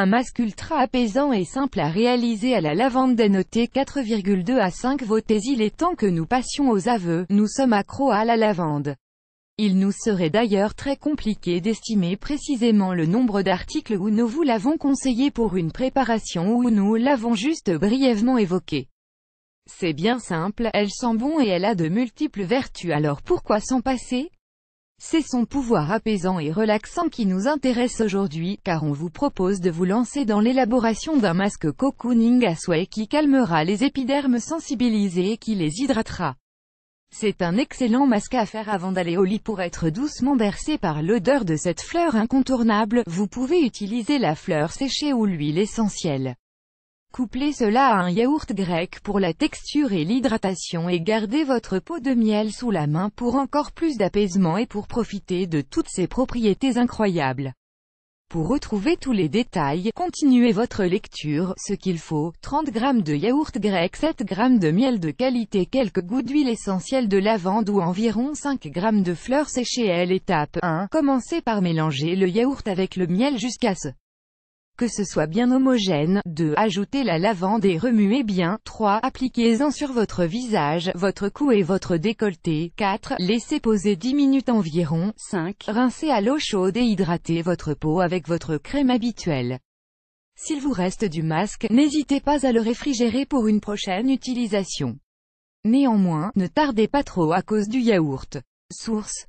Un masque ultra apaisant et simple à réaliser à la lavande dénoté 4,2 à 5 votez il est temps que nous passions aux aveux, nous sommes accro à la lavande. Il nous serait d'ailleurs très compliqué d'estimer précisément le nombre d'articles où nous vous l'avons conseillé pour une préparation ou nous l'avons juste brièvement évoqué. C'est bien simple, elle sent bon et elle a de multiples vertus alors pourquoi s'en passer c'est son pouvoir apaisant et relaxant qui nous intéresse aujourd'hui, car on vous propose de vous lancer dans l'élaboration d'un masque cocooning à qui calmera les épidermes sensibilisés et qui les hydratera. C'est un excellent masque à faire avant d'aller au lit pour être doucement bercé par l'odeur de cette fleur incontournable, vous pouvez utiliser la fleur séchée ou l'huile essentielle. Couplez cela à un yaourt grec pour la texture et l'hydratation et gardez votre pot de miel sous la main pour encore plus d'apaisement et pour profiter de toutes ses propriétés incroyables. Pour retrouver tous les détails, continuez votre lecture, ce qu'il faut, 30 g de yaourt grec, 7 g de miel de qualité, quelques gouttes d'huile essentielle de lavande ou environ 5 g de fleurs séchées. à étape 1. Commencez par mélanger le yaourt avec le miel jusqu'à ce que ce soit bien homogène, 2. Ajoutez la lavande et remuez bien, 3. Appliquez-en sur votre visage, votre cou et votre décolleté, 4. Laissez poser 10 minutes environ, 5. Rincez à l'eau chaude et hydratez votre peau avec votre crème habituelle. S'il vous reste du masque, n'hésitez pas à le réfrigérer pour une prochaine utilisation. Néanmoins, ne tardez pas trop à cause du yaourt. Source